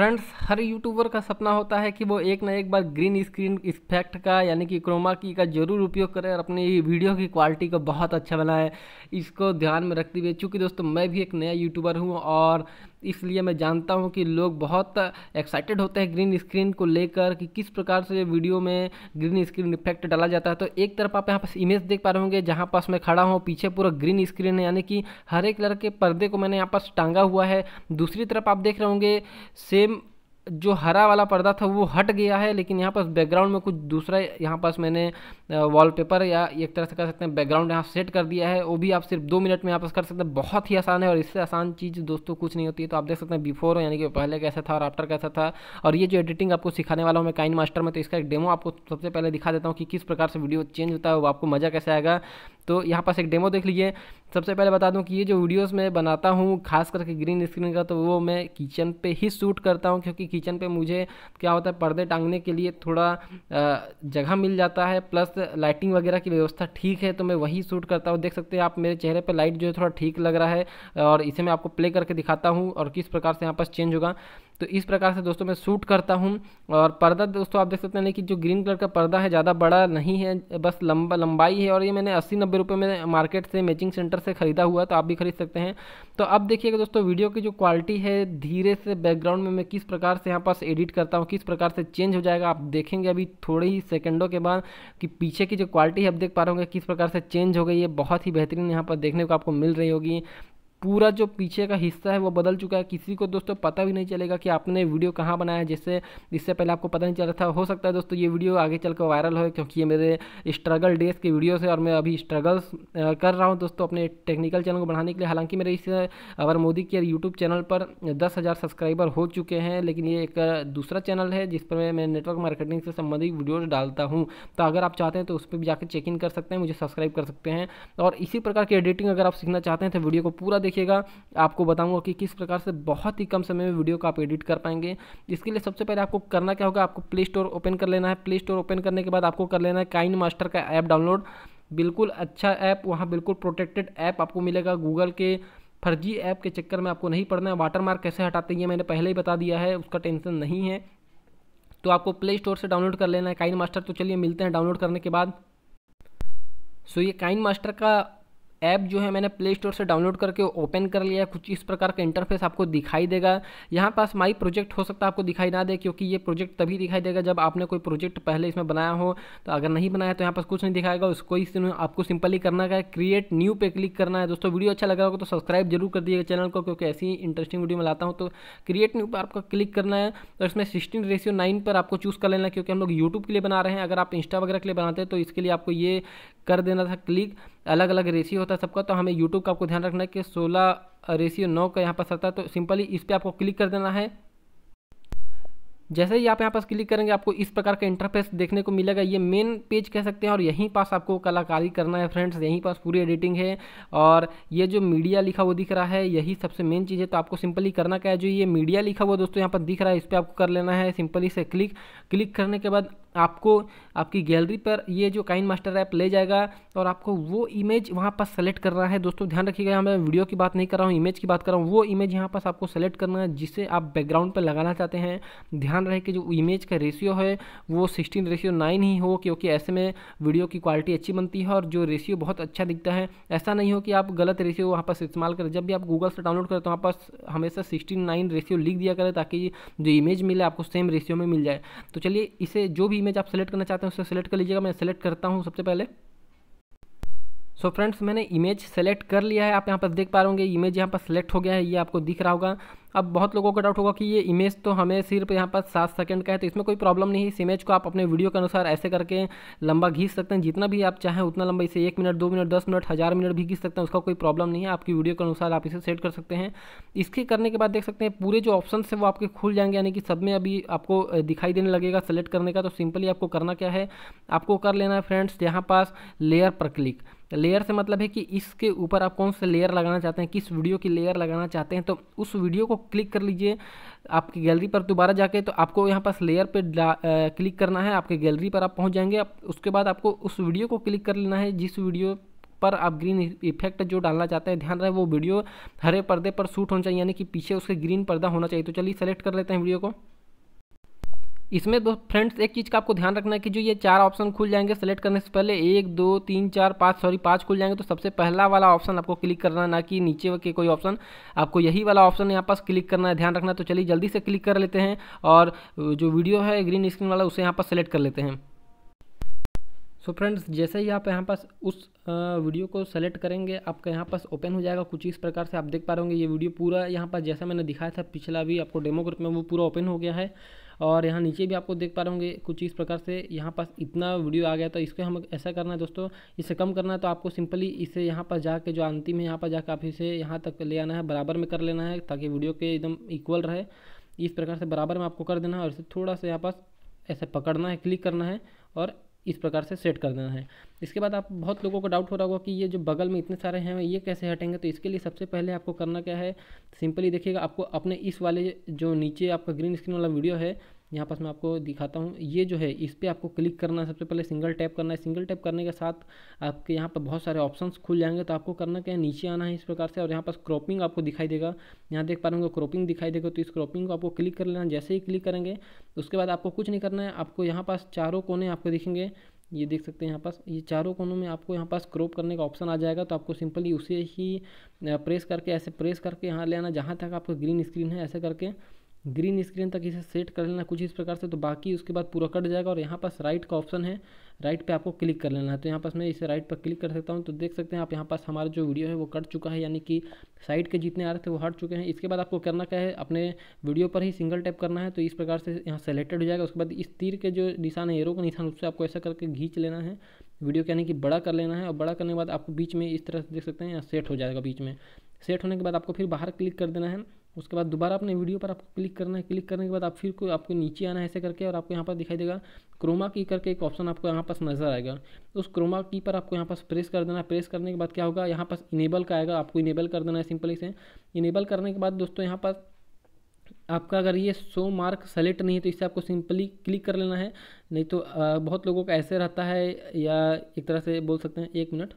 friends हर YouTuber का सपना होता है कि वो एक ना एक बार ग्रीन स्क्रीन इफेक्ट का यानी कि क्रोमा की का जरूर उपयोग करें और अपनी वीडियो की क्वालिटी को बहुत अच्छा बनाए इसको ध्यान में रखते हुए चूँकि दोस्तों मैं भी एक नया यूट्यूबर हूँ और इसलिए मैं जानता हूँ कि लोग बहुत एक्साइटेड होते हैं ग्रीन स्क्रीन को लेकर कि किस प्रकार से वीडियो में ग्रीन स्क्रीन इफेक्ट डाला जाता है तो एक तरफ आप यहाँ पास इमेज देख पा रहे होंगे जहाँ पास मैं खड़ा हूँ पीछे पूरा ग्रीन स्क्रीन है यानी कि हर एक लड़के पर्दे को मैंने यहाँ पास टांगा हुआ है दूसरी तरफ आप देख रहे होंगे सेम जो हरा वाला पर्दा था वो हट गया है लेकिन यहाँ पास बैकग्राउंड में कुछ दूसरा यहाँ पास मैंने वॉलपेपर या एक तरह से कर सकते हैं बैकग्राउंड यहाँ सेट कर दिया है वो भी आप सिर्फ दो मिनट में यहाँ पास कर सकते हैं बहुत ही आसान है और इससे आसान चीज़ दोस्तों कुछ नहीं होती है तो आप देख सकते हैं बिफोर यानी कि पहले कैसा था और आफ्टर कैसा था और ये जो एडिटिंग आपको सिखाने वाला हूँ मैं काइन मास्टर में तो इसका एक डेमो आपको सबसे पहले दिखा देता हूँ कि किस प्रकार से वीडियो चेंज होता है वो आपको मज़ा कैसे आएगा तो यहाँ पास एक डेमो देख लीजिए सबसे पहले बता दूं कि ये जो वीडियोस मैं बनाता हूँ खास करके ग्रीन स्क्रीन का तो वो मैं किचन पे ही शूट करता हूँ क्योंकि किचन पे मुझे क्या होता है पर्दे टांगने के लिए थोड़ा जगह मिल जाता है प्लस लाइटिंग वगैरह की व्यवस्था ठीक है तो मैं वही शूट करता हूँ देख सकते हैं आप मेरे चेहरे पर लाइट जो है थोड़ा ठीक लग रहा है और इसे मैं आपको प्ले करके दिखाता हूँ और किस प्रकार से यहाँ पास चेंज होगा तो इस प्रकार से दोस्तों मैं शूट करता हूँ और पर्दा दोस्तों आप देख सकते हैं कि जो ग्रीन कलर का पर्दा है ज़्यादा बड़ा नहीं है बस लंबा लंबाई है और ये मैंने अस्सी नब्बे रुपये में मार्केट से मैचिंग सेंटर से ख़रीदा हुआ तो आप भी खरीद सकते हैं तो अब देखिएगा दोस्तों वीडियो की जो क्वालिटी है धीरे से बैकग्राउंड में मैं किस प्रकार से यहाँ पास एडिट करता हूँ किस प्रकार से चेंज हो जाएगा आप देखेंगे अभी थोड़े ही सेकेंडों के बाद कि पीछे की जो क्वालिटी है आप देख पा रहे होंगे किस प्रकार से चेंज हो गई है बहुत ही बेहतरीन यहाँ पर देखने को आपको मिल रही होगी पूरा जो पीछे का हिस्सा है वो बदल चुका है किसी को दोस्तों पता भी नहीं चलेगा कि आपने वीडियो कहाँ बनाया जिससे इससे पहले आपको पता नहीं चल रहा था हो सकता है दोस्तों ये वीडियो आगे चल कर वायरल हो क्योंकि ये मेरे स्ट्रगल डेज के वीडियोस है और मैं अभी स्ट्रगल्स कर रहा हूँ दोस्तों अपने टेक्निकल चैनल को बढ़ाने के लिए हालांकि मेरे इस अवर मोदी के यूट्यूब चैनल पर दस सब्सक्राइबर हो चुके हैं लेकिन ये एक दूसरा चैनल है जिस पर मैं नेटवर्क मार्केटिंग से संबंधित वीडियोज़ डालता हूँ तो अगर आप चाहते हैं तो उस पर भी जाकर चेक इन कर सकते हैं मुझे सब्सक्राइब कर सकते हैं और इसी प्रकार की एडिटिंग अगर आप सीखना चाहते हैं तो वीडियो को पूरा देखिएगा आपको बताऊंगा कि किस प्रकार से बहुत ही कम समय में वीडियो को आप एडिट कर पाएंगे इसके लिए सबसे पहले आपको करना क्या होगा आपको प्ले स्टोर ओपन कर लेना है प्ले स्टोर ओपन करने के बाद आपको कर लेना है काइन मास्टर का ऐप डाउनलोड बिल्कुल अच्छा ऐप वहाँ बिल्कुल प्रोटेक्टेड ऐप आपको मिलेगा गूगल के फर्जी ऐप के चक्कर में आपको नहीं पड़ना है वाटरमार्क कैसे हटाते हैं मैंने पहले ही बता दिया है उसका टेंशन नहीं है तो आपको प्ले स्टोर से डाउनलोड कर लेना है काइन मास्टर तो चलिए मिलते हैं डाउनलोड करने के बाद सो so, ये काइन मास्टर का ऐप जो है मैंने प्ले स्टोर से डाउनलोड करके ओपन कर लिया है कुछ इस प्रकार का इंटरफेस आपको दिखाई देगा यहाँ पास माई प्रोजेक्ट हो सकता है आपको दिखाई ना दे क्योंकि ये प्रोजेक्ट तभी दिखाई देगा जब आपने कोई प्रोजेक्ट पहले इसमें बनाया हो तो अगर नहीं बनाया तो यहाँ पास कुछ नहीं दिखाएगा उसको इस आपको सिंपली करना है क्रिएट न्यू पे क्लिक करना है दोस्तों वीडियो अच्छा लगा होगा तो सब्सक्राइब जरूर कर दिएगा चैनल को क्योंकि ऐसी ही इंटरेस्टिंग वीडियो में लाता हूँ तो क्रिएट न्यू पर आपको क्लिक करना है और इसमें सिक्सटीन रेशियो नाइन पर आपको चूज़ कर लेना क्योंकि हम लोग यूट्यूब के लिए बना रहे हैं अगर आप इंस्टा वगैरह के लिए बनाते हैं तो इसके लिए आपको ये कर देना था क्लिक अलग अलग रेशियो होता है सबका तो हमें यूट्यूब का आपको ध्यान रखना है कि सोलह रेशियो नौ का यहाँ पर सकता है तो सिंपली इस पर आपको क्लिक कर देना है जैसे ही आप यहाँ पास क्लिक करेंगे आपको इस प्रकार का इंटरफेस देखने को मिलेगा ये मेन पेज कह सकते हैं और यहीं पास आपको कलाकारी करना है फ्रेंड्स यहीं पास पूरी एडिटिंग है और ये जो मीडिया लिखा हुआ दिख रहा है यही सबसे मेन चीज़ है तो आपको सिंपली करना क्या है जो ये मीडिया लिखा हुआ दोस्तों यहाँ पर दिख रहा है इस पर आपको कर लेना है सिंपली से क्लिक क्लिक करने के बाद आपको आपकी गैलरी पर ये जो काइन मास्टर ऐप ले जाएगा और आपको वो इमेज वहाँ पर सेलेक्ट करना है दोस्तों ध्यान रखिएगा यहाँ मैं वीडियो की बात नहीं कर रहा हूँ इमेज की बात कर रहा हूँ वो इमेज यहाँ पर आपको सेलेक्ट करना है जिसे आप बैकग्राउंड पर लगाना चाहते हैं ध्यान रहे कि जो इमेज का रेशियो है वो सिक्सटीन रेशियो नाइन ही हो क्योंकि ऐसे में वीडियो की क्वालिटी अच्छी बनती है और जो रेशियो बहुत अच्छा दिखता है ऐसा नहीं हो कि आप गलत रेशियो वहाँ पर इस्तेमाल करें जब भी आप गूगल से डाउनलोड करें तो वहाँ पर हमेशा सिक्सटीन नाइन रेशियो लिख दिया करें ताकि जो इमेज मिले आपको सेम रेशियो में मिल जाए तो चलिए इसे जो भी इमेज आप सेलेक्ट करना चाहते हैं उसे सेलेक्ट कर लीजिएगा मैं सेलेक्ट करता हूँ सबसे पहले सो so फ्रेंड्स मैंने इमेज सेलेक्ट कर लिया है आप यहाँ पर देख पा रहे होंगे इमेज यहाँ पर सेलेक्ट हो गया है ये आपको दिख रहा होगा अब बहुत लोगों का डाउट होगा कि ये इमेज तो हमें सिर्फ यहाँ पर सात सेकंड का है तो इसमें कोई प्रॉब्लम नहीं है इस इमेज को आप अपने वीडियो के अनुसार ऐसे करके लंबा घींच सकते हैं जितना भी आप चाहें उतना लंबा इसे एक मिनट दो मिनट दस मिनट हज़ार मिनट भी घींच सकते हैं उसका कोई प्रॉब्लम नहीं है आपकी वीडियो के अनुसार आप इसे सेट कर सकते हैं इसके करने के बाद देख सकते हैं पूरे जो ऑप्शन है वो आपके खुल जाएंगे यानी कि सब में अभी आपको दिखाई देने लगेगा सेलेक्ट करने का तो सिंपली आपको करना क्या है आपको कर लेना है फ्रेंड्स यहाँ पास लेयर पर क्लिक लेयर से मतलब है कि इसके ऊपर आप कौन से लेयर लगाना चाहते हैं किस वीडियो की लेयर लगाना चाहते हैं तो उस वीडियो को क्लिक कर लीजिए आपकी गैलरी पर दोबारा जाके तो आपको यहाँ पास लेयर पे क्लिक करना है आपके गैलरी पर आप पहुँच जाएंगे आप, उसके बाद आपको उस वीडियो को क्लिक कर लेना है जिस वीडियो पर आप ग्रीन इफेक्ट जो डालना चाहते हैं ध्यान रहे वो वीडियो हरे पर्दे पर शूट होना चाहिए यानी कि पीछे उसके ग्रीन पर्दा होना चाहिए तो चलिए सेलेक्ट कर लेते हैं वीडियो को इसमें दो तो फ्रेंड्स एक चीज़ का आपको ध्यान रखना है कि जो ये चार ऑप्शन खुल जाएंगे सेलेक्ट करने से पहले एक दो तीन चार पाँच सॉरी पाँच खुल जाएंगे तो सबसे पहला वाला ऑप्शन आपको क्लिक करना है ना कि नीचे के कोई ऑप्शन आपको यही वाला ऑप्शन यहाँ पास क्लिक करना है ध्यान रखना तो चलिए जल्दी से क्लिक कर लेते हैं और जो वीडियो है ग्रीन स्क्रीन वाला उसे यहाँ पर सेलेक्ट कर लेते हैं सो so फ्रेंड्स जैसे ही आप यहाँ पास उस वीडियो को सेलेक्ट करेंगे आपका यहाँ पास ओपन हो जाएगा कुछ इस प्रकार से आप देख पा रहे होंगे ये वीडियो पूरा यहाँ पास जैसा मैंने दिखाया था पिछला भी आपको डेमो ग्रुप में वो पूरा ओपन हो गया है और यहाँ नीचे भी आपको देख पा रहे होंगे कुछ इस प्रकार से यहाँ पास इतना वीडियो आ गया तो इसको हम ऐसा करना है दोस्तों इसे कम करना है तो आपको सिंपली इसे यहाँ पर जाके जो अंतिम है यहाँ पर जाकर आप इसे यहाँ तक ले आना है बराबर में कर लेना है ताकि वीडियो के एकदम इक्वल रहे इस प्रकार से बराबर में आपको कर देना है और इसे थोड़ा सा यहाँ पास ऐसे पकड़ना है क्लिक करना है और इस प्रकार से सेट कर देना है इसके बाद आप बहुत लोगों को डाउट हो रहा होगा कि ये जो बगल में इतने सारे हैं ये कैसे हटेंगे तो इसके लिए सबसे पहले आपको करना क्या है सिंपली देखिएगा आपको अपने इस वाले जो नीचे आपका ग्रीन स्क्रीन वाला वीडियो है यहाँ पास मैं आपको दिखाता हूँ ये जो है इस पर आपको क्लिक करना है सबसे पहले सिंगल टैप करना है सिंगल टैप करने के साथ आपके यहाँ पर बहुत सारे ऑप्शंस खुल जाएंगे तो आपको करना क्या है नीचे आना है इस प्रकार से और यहाँ पास क्रॉपिंग आपको दिखाई देगा यहाँ देख पा रहे क्रॉपिंग दिखाई देगा तो इस क्रॉपिंग को आपको क्लिक कर लेना जैसे ही क्लिक करेंगे उसके बाद आपको कुछ नहीं करना है आपको यहाँ पास चारों कोने आपको दिखेंगे ये देख सकते हैं यहाँ पास ये चारों कोनों में आपको यहाँ पास क्रॉप करने का ऑप्शन आ जाएगा तो आपको सिंपली उसे ही प्रेस करके ऐसे प्रेस करके यहाँ ले आना जहाँ तक आपका ग्रीन स्क्रीन है ऐसे करके ग्रीन स्क्रीन तक इसे सेट कर लेना कुछ इस प्रकार से तो बाकी उसके बाद पूरा कट जाएगा और यहाँ पास राइट का ऑप्शन है राइट पे आपको क्लिक कर लेना है तो यहाँ पास मैं इसे राइट पर क्लिक कर सकता हूँ तो देख सकते हैं आप यहाँ पास हमारा जो वीडियो है वो कट चुका है यानी कि साइड के जितने आ रहे थे वो हट चुके हैं इसके बाद आपको करना क्या है अपने वीडियो पर ही सिंगल टैप करना है तो इस प्रकार से यहाँ सेलेक्टेड हो जाएगा उसके बाद इस तीर के जो निशान है एरो का निशान उससे आपको ऐसा करके घींच लेना है वीडियो के यानी कि बड़ा कर लेना है और बड़ा करने के बाद आपको बीच में इस तरह से देख सकते हैं यहाँ सेट हो जाएगा बीच में सेट होने के बाद आपको फिर बाहर क्लिक कर देना है उसके बाद दोबारा अपने वीडियो पर आपको क्लिक करना है क्लिक करने के बाद आप फिर को आपको नीचे आना है ऐसे करके और आपको यहाँ पर दिखाई देगा क्रोमा की करके एक ऑप्शन आपको यहाँ पास नजर आएगा उस क्रोमा की पर आपको यहाँ पास प्रेस कर देना है प्रेस करने के बाद क्या होगा यहाँ पास इनेबल का आएगा आपको इनेबल कर देना है सिंपली से इनेबल करने के बाद दोस्तों यहाँ पास आपका अगर ये सो मार्क सेलेक्ट नहीं है तो इससे आपको सिंपली क्लिक कर लेना है नहीं तो बहुत लोगों का ऐसे रहता है या एक तरह से बोल सकते हैं एक मिनट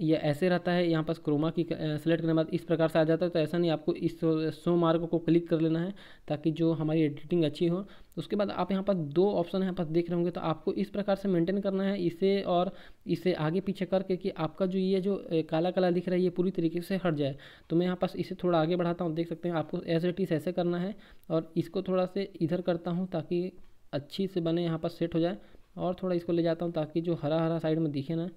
ये ऐसे रहता है यहाँ पास क्रोमा की सेलेक्ट करने के बाद इस प्रकार से आ जाता है तो ऐसा नहीं आपको इस सो मार्ग को क्लिक कर लेना है ताकि जो हमारी एडिटिंग अच्छी हो उसके बाद आप यहाँ पास दो ऑप्शन यहाँ पास देख रहे होंगे तो आपको इस प्रकार से मेंटेन करना है इसे और इसे आगे पीछे करके कि आपका जो ये जो काला काला दिख रहा है ये पूरी तरीके से हट जाए तो मैं यहाँ पास इसे थोड़ा आगे बढ़ाता हूँ देख सकते हैं आपको एज एट इस ऐसे करना है और इसको थोड़ा से इधर करता हूँ ताकि अच्छी से बने यहाँ पास सेट हो जाए और थोड़ा इसको ले जाता हूँ ताकि जो हरा हरा साइड में दिखे ना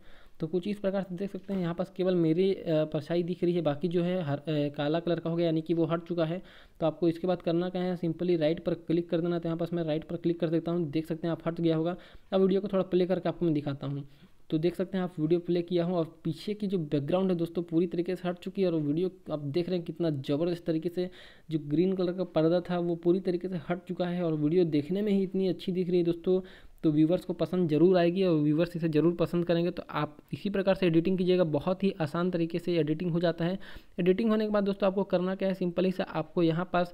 तो कुछ इस प्रकार से देख सकते हैं यहाँ पास केवल मेरी परछाई दिख रही है बाकी जो है हर आ, काला कलर का हो गया यानी कि वो हट चुका है तो आपको इसके बाद करना क्या है सिंपली राइट पर क्लिक कर देना तो यहाँ पास मैं राइट पर क्लिक कर सकता हूँ देख सकते हैं आप हट गया होगा अब वीडियो को थोड़ा प्ले करके आपको मैं दिखाता हूँ तो देख सकते हैं आप वीडियो प्ले किया हूँ और पीछे की जो बैकग्राउंड है दोस्तों पूरी तरीके से हट चुकी है और वीडियो आप देख रहे हैं कितना ज़बरदस्त तरीके से जो ग्रीन कलर का पर्दा था वो पूरी तरीके से हट चुका है और वीडियो देखने में ही इतनी अच्छी दिख रही है दोस्तों तो व्यूवर्स को पसंद ज़रूर आएगी और व्यूवर्स इसे ज़रूर पसंद करेंगे तो आप इसी प्रकार से एडिटिंग कीजिएगा बहुत ही आसान तरीके से एडिटिंग हो जाता है एडिटिंग होने के बाद दोस्तों आपको करना क्या है सिंपली से आपको यहाँ पास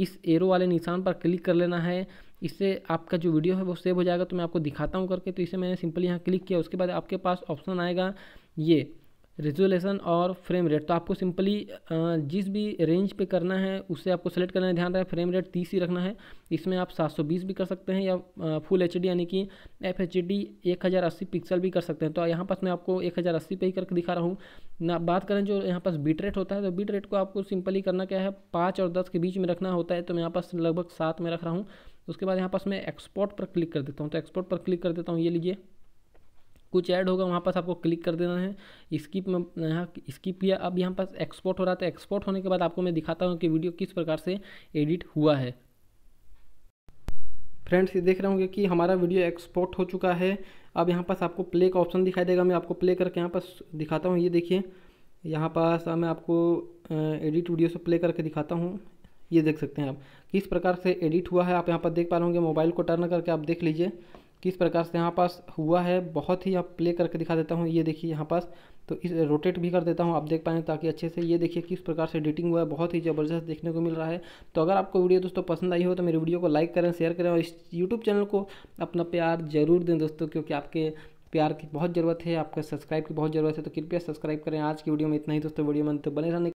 इस एरो वाले निशान पर क्लिक कर लेना है इससे आपका जो वीडियो है वो सेव हो जाएगा तो मैं आपको दिखाता हूँ करके तो इसे मैंने सिंपली यहाँ क्लिक किया उसके बाद आपके पास ऑप्शन आएगा ये रिजोलेशन और फ्रेम रेट तो आपको सिंपली जिस भी रेंज पे करना है उससे आपको सेलेक्ट करना है ध्यान रहे फ्रेम रेट तीस ही रखना है इसमें आप 720 भी कर सकते हैं या फुल एच यानी कि एफ एच डी एक पिक्सल भी कर सकते हैं तो यहाँ पास मैं आपको एक हज़ार पे ही करके दिखा रहा हूँ ना बात करें जो यहाँ पास बीट रेट होता है तो बीट रेट को आपको सिंपली करना क्या है पाँच और दस के बीच में रखना होता है तो मैं यहाँ पास लगभग सात में रख रहा हूँ उसके बाद यहाँ पास मैं एक्सपोर्ट पर क्लिक कर देता हूँ तो एक्सपोर्ट पर क्लिक कर देता हूँ ये लीजिए कुछ ऐड होगा वहाँ पास आपको क्लिक कर देना है स्किप में यहाँ स्किप किया अब यहाँ पास एक्सपोर्ट हो रहा था एक्सपोर्ट तो होने के बाद आपको मैं दिखाता हूँ कि वीडियो किस प्रकार से एडिट हुआ है फ्रेंड्स ये देख रहे होंगे कि हमारा वीडियो एक्सपोर्ट हो चुका है अब यहाँ पास आपको प्ले का ऑप्शन दिखाई देगा मैं आपको प्ले करके यहाँ पास दिखाता हूँ ये देखिए यहाँ पास मैं आपको एडिट वीडियो से प्ले करके दिखाता हूँ ये देख सकते हैं आप किस प्रकार से एडिट हुआ है आप यहाँ पर देख पा रहे होंगे मोबाइल को टर्न करके आप देख लीजिए किस प्रकार से यहाँ पास हुआ है बहुत ही आप प्ले करके दिखा देता हूँ ये देखिए यहाँ पास तो इस रोटेट भी कर देता हूँ आप देख पाएँ ताकि अच्छे से ये देखिए किस प्रकार से एडिटिंग हुआ है बहुत ही ज़बरदस्त देखने को मिल रहा है तो अगर आपको वीडियो दोस्तों पसंद आई हो तो मेरे वीडियो को लाइक करें शेयर करें और इस यूट्यूब चैनल को अपना प्यार जरूर दें दोस्तों क्योंकि आपके प्यार की बहुत ज़रूरत है आपका सब्सक्राइब की बहुत ज़रूरत है तो कृपया सब्सक्राइब करें आज की वीडियो में इतना ही दोस्तों वीडियो में तो बने रहने